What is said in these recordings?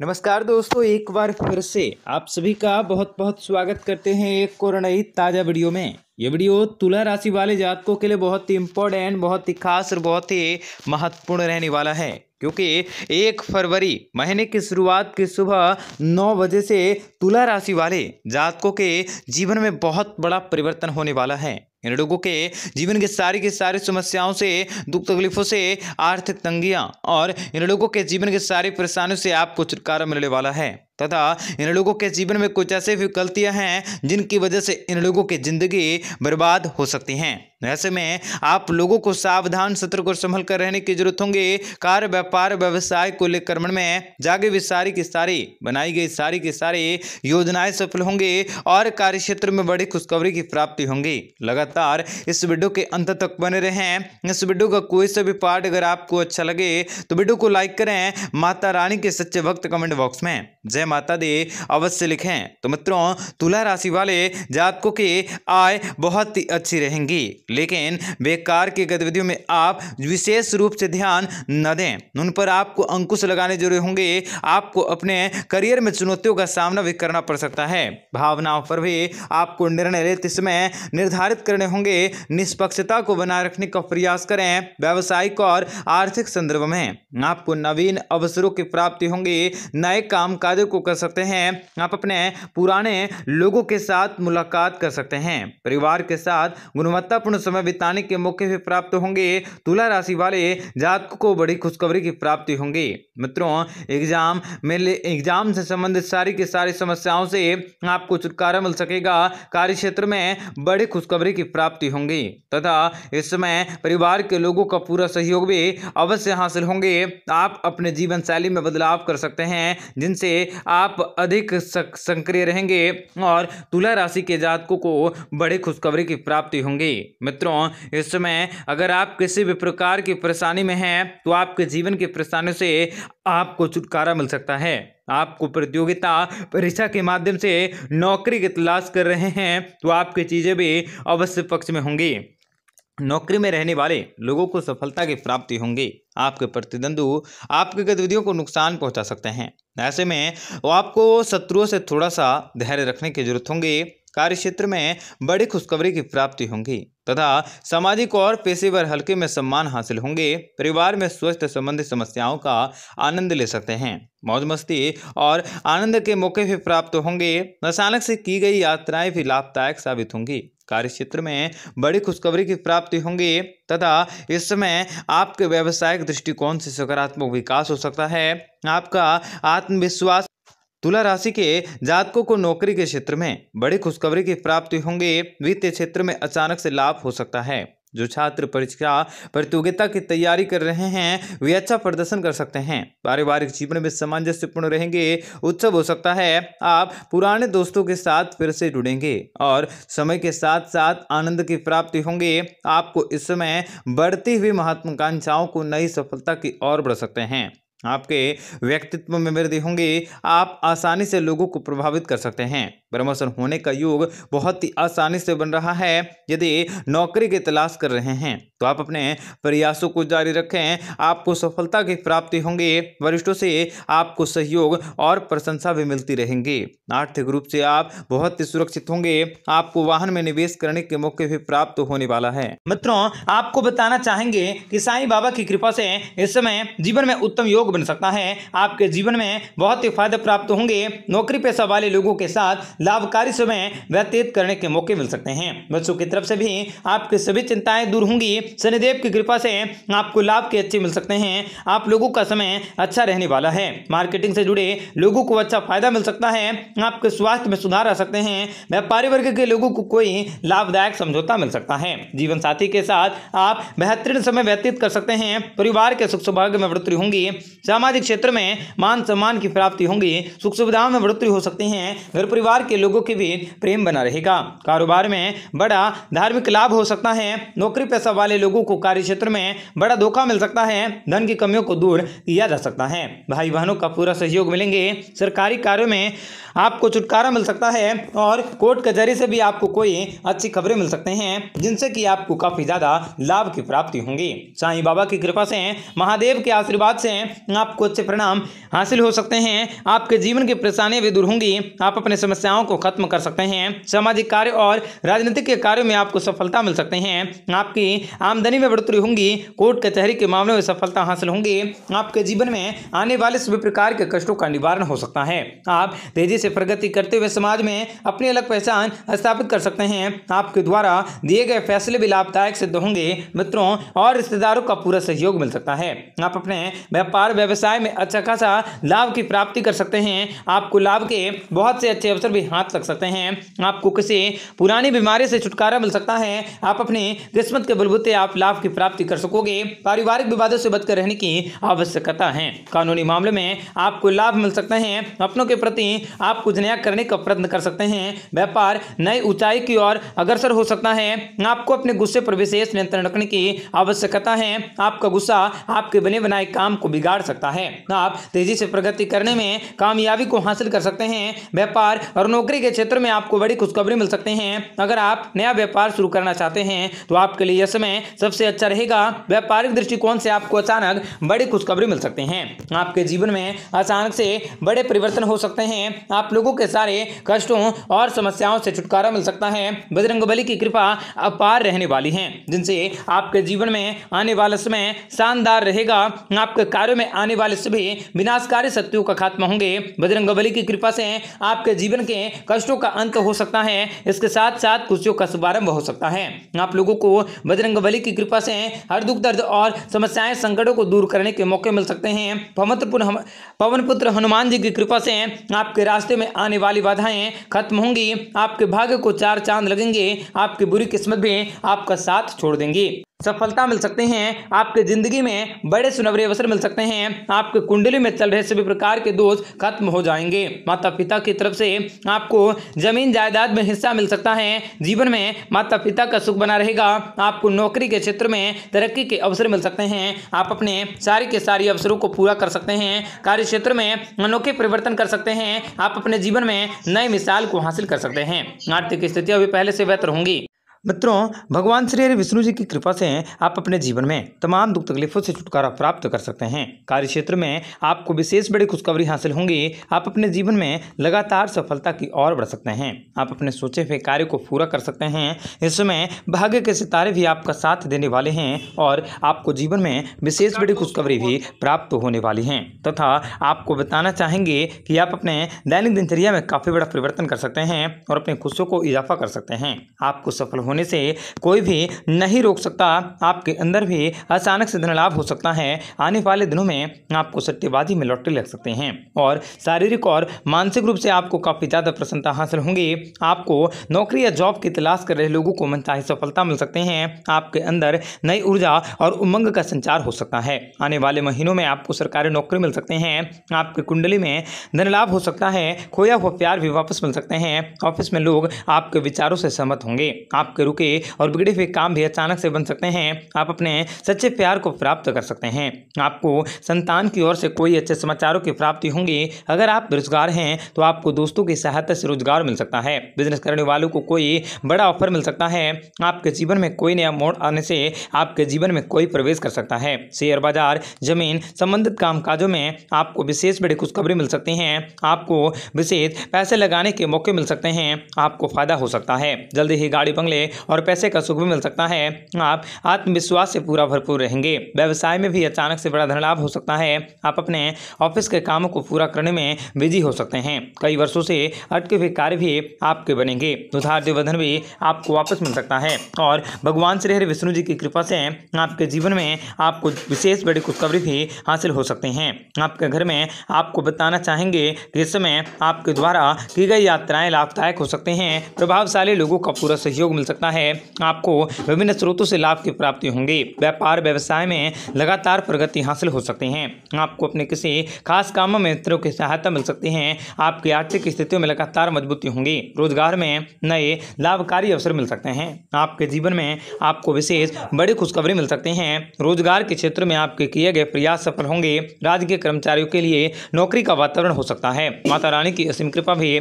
नमस्कार दोस्तों एक बार फिर से आप सभी का बहुत बहुत स्वागत करते हैं एक और नई ताज़ा वीडियो में ये वीडियो तुला राशि वाले जातकों के लिए बहुत ही इम्पोर्टेंट बहुत ही खास और बहुत ही महत्वपूर्ण रहने वाला है क्योंकि एक फरवरी महीने की शुरुआत की सुबह नौ बजे से तुला राशि वाले जातकों के जीवन में बहुत बड़ा परिवर्तन होने वाला है इन लोगों के जीवन की सारी की सारी समस्याओं से दुख तकलीफों से आर्थिक तंगियां और इन लोगों के जीवन की सारी परेशानियों से आपको छुटकारा मिलने वाला है तथा इन लोगों के जीवन में कुछ ऐसे भी गलतियां हैं जिनकी वजह से इन लोगों की जिंदगी बर्बाद हो सकती हैं ऐसे में आप लोगों को सावधान सतर्क और संभल कर रहने की जरूरत होंगे कार्य व्यापार व्यवसाय को लेकर मन में जागे भी सारी की सारी बनाई गई सारी की सारी योजनाएं सफल होंगे और कार्य क्षेत्र में बड़ी खुशखबरी की प्राप्ति होंगी लगातार इस वीडियो के अंत तक बने रहें इस वीडियो का कोई सा भी पार्ट अगर आपको अच्छा लगे तो वीडियो को लाइक करें माता रानी के सच्चे भक्त कमेंट बॉक्स में जय माता दी अवश्य लिखें तो मित्रों तुला राशि वाले जातकों की आय बहुत ही अच्छी रहेंगी लेकिन बेकार की गतिविधियों में आप विशेष रूप से ध्यान न दें उन पर आपको अंकुश लगाने जरूरी होंगे आपको अपने करियर में चुनौतियों का सामना भी करना पड़ सकता है भावनाओं पर भी आपको निर्णय लेते समय निर्धारित करने होंगे निष्पक्षता को बनाए रखने का प्रयास करें व्यावसायिक और आर्थिक संदर्भ में आपको नवीन अवसरों की प्राप्ति होंगी नए काम को कर सकते हैं आप अपने पुराने लोगों के साथ मुलाकात कर सकते हैं परिवार के साथ गुणवत्तापूर्ण पूर्ण समय बिताने के मौके भी प्राप्त होंगे तुला राशि वाले जातक को बड़ी खुशखबरी की प्राप्ति होंगी मित्रों एग्जाम में एग्जाम से संबंधित सारी की सारी समस्याओं से आपको छुटकारा मिल सकेगा कार्य क्षेत्र में बड़ी खुशखबरी की प्राप्ति होंगी तथा इस समय परिवार के लोगों का पूरा सहयोग भी अवश्य हासिल होंगे आप अपने जीवन शैली में बदलाव कर सकते हैं जिनसे आप अधिक सक्रिय रहेंगे और तुला राशि के जातकों को बड़ी खुशखबरी की प्राप्ति होंगी मित्रों इस समय अगर आप किसी भी प्रकार की परेशानी में हैं तो आपके जीवन की परेशानियों से आपको छुटकारा मिल सकता है आपको प्रतियोगिता परीक्षा के माध्यम से नौकरी की तलाश कर रहे हैं तो आपकी चीज़ें भी अवश्य पक्ष में होंगी नौकरी में रहने वाले लोगों को सफलता की प्राप्ति होंगी आपके प्रतिद्वंदु आपकी गतिविधियों को नुकसान पहुंचा सकते हैं ऐसे में आपको शत्रुओं से थोड़ा सा धैर्य रखने की जरूरत होंगी कार्य क्षेत्र में बड़ी खुशखबरी की प्राप्ति होंगी तथा सामाजिक और पेशेवर हल्के में सम्मान हासिल होंगे परिवार में स्वस्थ संबंधी समस्याओं का आनंद ले सकते हैं मौज मस्ती और आनंद के मौके भी प्राप्त होंगे अचानक से की गई यात्राएं भी लाभदायक साबित होंगी कार्य क्षेत्र में बड़ी खुशखबरी की प्राप्ति होंगी तथा इस समय आपके व्यावसायिक दृष्टिकोण से सकारात्मक विकास हो सकता है आपका आत्मविश्वास तुला राशि के जातकों को नौकरी के क्षेत्र में बड़ी खुशखबरी की प्राप्ति होंगे वित्तीय क्षेत्र में अचानक से लाभ हो सकता है जो छात्र परीक्षा प्रतियोगिता की तैयारी कर रहे हैं वे अच्छा प्रदर्शन कर सकते हैं पारिवारिक जीवन में सामंजस्यपूर्ण रहेंगे उत्सव हो सकता है आप पुराने दोस्तों के साथ फिर से जुड़ेंगे और समय के साथ साथ आनंद की प्राप्ति होंगे आपको इस समय बढ़ती हुई महत्वाकांक्षाओं को नई सफलता की ओर बढ़ सकते हैं आपके व्यक्तित्व में वृद्धि होंगी आप आसानी से लोगों को प्रभावित कर सकते हैं प्रमोशन होने का योग बहुत ही आसानी से बन रहा है यदि नौकरी की तलाश कर रहे हैं तो आप अपने प्रयासों को जारी रखें आपको सफलता की प्राप्ति होंगी वरिष्ठों से आपको सहयोग और प्रशंसा भी मिलती रहेंगी आर्थिक रूप से आप बहुत ही सुरक्षित होंगे आपको वाहन में निवेश करने के मौके भी प्राप्त होने वाला है मित्रों आपको बताना चाहेंगे कि साईं बाबा की कृपा से इस समय जीवन में उत्तम योग बन सकता है आपके जीवन में बहुत ही फायदे प्राप्त होंगे नौकरी पेशा वाले लोगों के साथ लाभकारी समय व्यतीत करने के मौके मिल सकते हैं बच्चों की तरफ से भी आपकी सभी चिंताएं दूर होंगी शनिदेव की कृपा से आपको लाभ के अच्छे मिल सकते हैं आप लोगों का समय अच्छा रहने वाला है मार्केटिंग से जुड़े लोगों को अच्छा फायदा मिल सकता है आपके स्वास्थ्य में सुधार आ सकते हैं व्यापारी वर्ग के लोगों को कोई लाभदायक समझौता मिल सकता है जीवन साथी के साथ आप बेहतरीन समय व्यतीत कर सकते हैं परिवार के सुख सौभाग्य में बढ़ोतरी होंगी सामाजिक क्षेत्र में मान सम्मान की प्राप्ति होंगी सुख सुविधाओं में बढ़ोतरी हो सकती है घर परिवार के लोगों के बीच प्रेम बना रहेगा कारोबार में बड़ा धार्मिक लाभ हो सकता है नौकरी पैसा वाले लोगों को कार्य क्षेत्र में बड़ा धोखा मिल सकता है धन की कमियों को दूर किया जा सकता है भाई बहनों का पूरा सहयोग मिलेंगे सरकारी कार्यों में आपको छुटकारा मिल सकता है और कोर्ट कचहरी से भी आपको कोई अच्छी खबरें मिल सकते हैं जिनसे कि आपको काफी ज्यादा लाभ की प्राप्ति होंगी साईं बाबा की कृपा से महादेव के आशीर्वाद से आपको अच्छे परिणाम हासिल हो सकते हैं आपके जीवन की परेशानियां भी दूर होंगी आप अपने समस्याओं को खत्म कर सकते हैं सामाजिक कार्य और राजनीतिक के कार्यों में आपको सफलता मिल सकते हैं आपकी आमदनी में बढ़ोतरी होंगी कोर्ट कचहरी के मामलों में सफलता हासिल होंगी आपके जीवन में आने वाले सभी प्रकार के कष्टों का निवारण हो सकता है आप तेजी से प्रगति करते हुए समाज में अपनी अलग पहचान स्थापित कर सकते हैं आपके द्वारा दिए गए फैसले भी लाभदायक सिद्ध होंगे मित्रों और रिश्तेदारों का पूरा सहयोग मिल सकता है आप अपने व्यापार व्यवसाय में अच्छा खासा लाभ की प्राप्ति कर सकते हैं आपको लाभ के बहुत से अच्छे अवसर भी हाथ लग सकते हैं आपको किसी पुरानी बीमारी से छुटकारा मिल सकता है आप अपनी किस्मत के बलबूते आप लाभ की प्राप्ति कर सकोगे पारिवारिक विवादों से बचकर रहने की आवश्यकता है कानूनी मामले में आपको लाभ मिल सकते हैं अपनों के प्रति आप कुछ नया करने का प्रयत्न कर सकते हैं व्यापार नई ऊंचाई की ओर अग्रसर हो सकता है आपको अपने गुस्से पर विशेष नियंत्रण रखने की आवश्यकता है आपका गुस्सा आपके बने बनाए काम को बिगाड़ सकता है आप तेजी से प्रगति करने में कामयाबी को हासिल कर सकते हैं व्यापार और नौकरी के क्षेत्र में आपको बड़ी खुशखबरी मिल सकते हैं अगर आप नया व्यापार शुरू करना चाहते हैं तो आपके लिए यह समय सबसे अच्छा रहेगा व्यापारिक दृष्टिकोण से आपको अचानक बड़ी खुशखबरी मिल सकते हैं आपके जीवन में अचानक से बड़े परिवर्तन हो सकते हैं आप लोगों के सारे कष्टों और समस्याओं से छुटकारा मिल सकता है बजरंग की कृपा अपार रहने वाली है जिनसे आपके जीवन में आने वाला समय शानदार रहेगा आपके कार्यो में आने वाले सभी विनाशकारी शक्तियों का खात्मा होंगे बजरंग की कृपा से आपके जीवन के कष्टों का अंत हो सकता है इसके साथ साथ खुशियों का शुभारंभ हो सकता है आप लोगों को बजरंग गुरुजी की कृपा से हर दुख दर्द और समस्याएं संकटों को दूर करने के मौके मिल सकते हैं पवनपुत्र पवन पुत्र हनुमान जी की कृपा से आपके रास्ते में आने वाली बाधाएं खत्म होंगी आपके भाग्य को चार चांद लगेंगे आपकी बुरी किस्मत भी आपका साथ छोड़ देंगी सफलता मिल सकते हैं आपके ज़िंदगी में बड़े सुनवरे अवसर मिल सकते हैं आपके कुंडली में चल रहे सभी प्रकार के दोष खत्म हो जाएंगे माता पिता की तरफ से आपको जमीन जायदाद में हिस्सा मिल सकता है जीवन में माता पिता का सुख बना रहेगा आपको नौकरी के क्षेत्र में तरक्की के अवसर मिल सकते हैं आप अपने सारे के सारे अवसरों को पूरा कर सकते हैं कार्य क्षेत्र में अनोखे परिवर्तन कर सकते हैं आप अपने जीवन में नए मिसाल को हासिल कर सकते हैं आर्थिक स्थितियाँ भी पहले से बेहतर होंगी मित्रों भगवान श्री हरि विष्णु जी की कृपा से आप अपने जीवन में तमाम दुख तकलीफों से छुटकारा प्राप्त कर सकते हैं कार्य क्षेत्र में आपको विशेष बड़ी खुशखबरी हासिल होंगी आप अपने जीवन में लगातार सफलता की ओर बढ़ सकते हैं आप अपने सोचे हुए कार्य को पूरा कर सकते हैं इसमें भाग्य के सितारे भी आपका साथ देने वाले हैं और आपको जीवन में विशेष बड़ी खुशखबरी भी प्राप्त होने वाली है तथा आपको बताना चाहेंगे कि आप अपने दैनिक दिनचर्या में काफ़ी बड़ा परिवर्तन कर सकते हैं और अपनी खुशियों को इजाफा कर सकते हैं आपको सफल होने होने से कोई भी नहीं रोक सकता आपके अंदर भी अचानक से धन लाभ हो सकता है आने वाले दिनों में आपको सट्टेबाजी में लॉटरी लग सकते हैं और शारीरिक और मानसिक रूप से आपको काफ़ी ज़्यादा प्रसन्नता हासिल होंगी आपको नौकरी या जॉब की तलाश कर रहे लोगों को मनचाही सफलता मिल सकते हैं आपके अंदर नई ऊर्जा और उमंग का संचार हो सकता है आने वाले महीनों में आपको सरकारी नौकरी मिल सकते हैं आपकी कुंडली में धन लाभ हो सकता है खोया हुआ प्यार भी वापस मिल सकते हैं ऑफिस में लोग आपके विचारों से सहमत होंगे आपके आपके रुके और बिगड़े हुए काम भी अचानक से बन सकते हैं आप अपने सच्चे प्यार को प्राप्त कर सकते हैं आपको संतान की ओर से कोई अच्छे समाचारों की प्राप्ति होंगी अगर आप बेरोजगार हैं तो आपको दोस्तों की सहायता से रोजगार मिल सकता है बिजनेस करने वालों को कोई बड़ा ऑफर मिल सकता है आपके जीवन में कोई नया मोड़ आने से आपके जीवन में कोई प्रवेश कर सकता है शेयर बाजार जमीन संबंधित कामकाजों में आपको विशेष बड़ी खुशखबरी मिल सकती हैं आपको विशेष पैसे लगाने के मौके मिल सकते हैं आपको फायदा हो सकता है जल्दी ही गाड़ी बंगले और पैसे का सुख भी मिल सकता है आप आत्मविश्वास से पूरा भरपूर रहेंगे व्यवसाय में भी अचानक से बड़ा धन लाभ हो सकता है आप अपने ऑफिस के कामों को पूरा करने में बिजी हो सकते हैं कई वर्षों से अटके हुए कार्य भी आपके बनेंगे उधार देवधन भी आपको वापस मिल सकता है और भगवान श्री हरि विष्णु जी की कृपा से आपके जीवन में आपको विशेष बड़ी खुशखबरी भी हासिल हो सकते हैं आपके घर में आपको बताना चाहेंगे कि इस समय आपके द्वारा की गई यात्राएं लाभदायक हो सकते हैं प्रभावशाली लोगों का पूरा सहयोग मिल सकता सकता है आपको विभिन्न स्रोतों से लाभ की प्राप्ति होंगी व्यापार व्यवसाय में लगातार प्रगति हासिल हो सकती है आपको अपने किसी खास काम में मित्रों की सहायता मिल सकती है आपकी आर्थिक स्थितियों में लगातार मजबूती होंगी रोजगार में नए लाभकारी अवसर मिल सकते हैं आपके जीवन में आपको विशेष बड़ी खुशखबरी मिल सकती है रोजगार के क्षेत्र में आपके किए गए प्रयास सफल होंगे राजकीय कर्मचारियों के लिए नौकरी का वातावरण हो सकता है माता रानी की असीम कृपा भी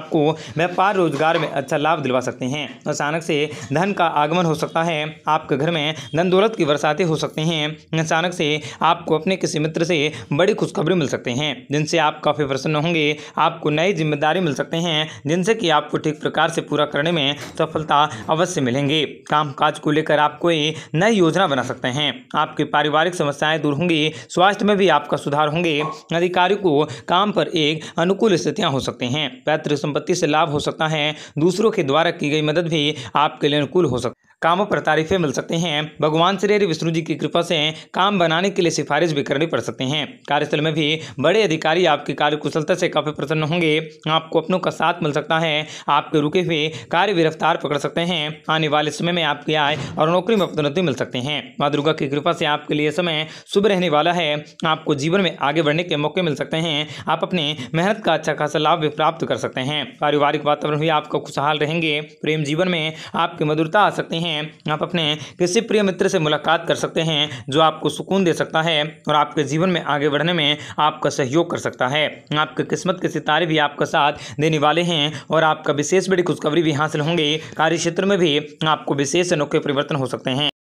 आपको व्यापार रोजगार में अच्छा लाभ दिलवा सकते हैं अचानक से धन का आगमन हो सकता है आपके घर में धन दौलत की बरसातें हो सकते हैं अचानक से आपको अपने किसी मित्र से बड़ी खुशखबरी मिल सकते हैं जिनसे आप काफ़ी प्रसन्न होंगे आपको नई जिम्मेदारी मिल सकते हैं जिनसे कि आपको ठीक प्रकार से पूरा करने में सफलता अवश्य मिलेंगे काम काज को लेकर आप कोई नई योजना बना सकते हैं आपकी पारिवारिक समस्याएं दूर होंगी स्वास्थ्य में भी आपका सुधार होंगे अधिकारी को काम पर एक अनुकूल स्थितियां हो सकती हैं पैतृक संपत्ति से लाभ हो सकता है दूसरों के द्वारा की गई मदद भी आप आपके लिए अनुकूल हो सकता काम पर तारीफें मिल सकते हैं भगवान श्री हरि विष्णु जी की कृपा से काम बनाने के लिए सिफारिश भी करनी पड़ सकते हैं कार्यस्थल में भी बड़े अधिकारी आपकी कार्यकुशलता से काफ़ी प्रसन्न होंगे आपको अपनों का साथ मिल सकता है आपके रुके हुए कार्य भी रफ्तार पकड़ सकते हैं आने वाले समय में आपकी आय और नौकरी में पदोन्नति मिल सकते हैं माँ दुर्गा की कृपा से आपके लिए समय शुभ रहने वाला है आपको जीवन में आगे बढ़ने के मौके मिल सकते हैं आप अपने मेहनत का अच्छा खासा लाभ भी प्राप्त कर सकते हैं पारिवारिक वातावरण भी आपका खुशहाल रहेंगे प्रेम जीवन में आपकी मधुरता आ सकती है हैं आप अपने किसी प्रिय मित्र से मुलाकात कर सकते हैं जो आपको सुकून दे सकता है और आपके जीवन में आगे बढ़ने में आपका सहयोग कर सकता है आपके किस्मत के सितारे भी आपका साथ देने वाले हैं और आपका विशेष बड़ी खुशखबरी भी हासिल होंगे कार्य क्षेत्र में भी आपको विशेष अनोखे परिवर्तन हो सकते हैं